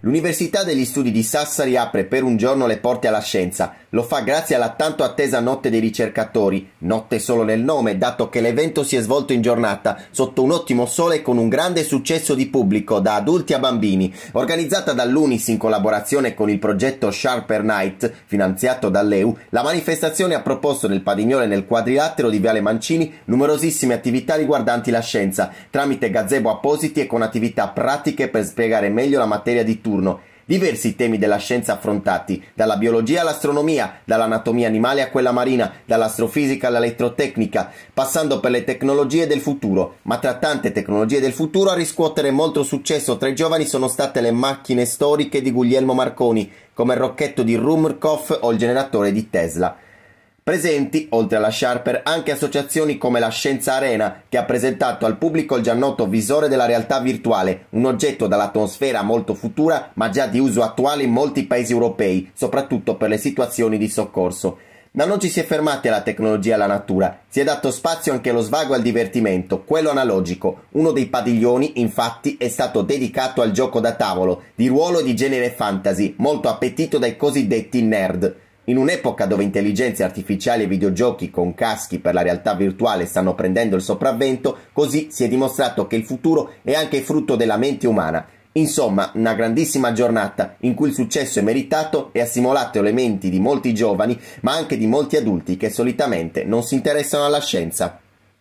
L'Università degli Studi di Sassari apre per un giorno le porte alla scienza. Lo fa grazie alla tanto attesa notte dei ricercatori, notte solo nel nome, dato che l'evento si è svolto in giornata, sotto un ottimo sole e con un grande successo di pubblico, da adulti a bambini. Organizzata dall'Unis in collaborazione con il progetto Sharper Night, finanziato dall'EU, la manifestazione ha proposto nel padiglione e nel quadrilatero di Viale Mancini numerosissime attività riguardanti la scienza, tramite gazebo appositi e con attività pratiche per spiegare meglio la materia di turno. Diversi temi della scienza affrontati, dalla biologia all'astronomia, dall'anatomia animale a quella marina, dall'astrofisica all'elettrotecnica, passando per le tecnologie del futuro. Ma tra tante tecnologie del futuro a riscuotere molto successo tra i giovani sono state le macchine storiche di Guglielmo Marconi, come il rocchetto di Rumorkoff o il generatore di Tesla. Presenti, oltre alla Sharper, anche associazioni come la Scienza Arena, che ha presentato al pubblico il già noto visore della realtà virtuale, un oggetto dall'atmosfera molto futura ma già di uso attuale in molti paesi europei, soprattutto per le situazioni di soccorso. Ma non ci si è fermati alla tecnologia e alla natura, si è dato spazio anche allo svago e al divertimento, quello analogico. Uno dei padiglioni, infatti, è stato dedicato al gioco da tavolo, di ruolo e di genere fantasy, molto appetito dai cosiddetti nerd. In un'epoca dove intelligenze artificiali e videogiochi con caschi per la realtà virtuale stanno prendendo il sopravvento, così si è dimostrato che il futuro è anche frutto della mente umana. Insomma, una grandissima giornata in cui il successo è meritato e ha simulato le menti di molti giovani, ma anche di molti adulti che solitamente non si interessano alla scienza.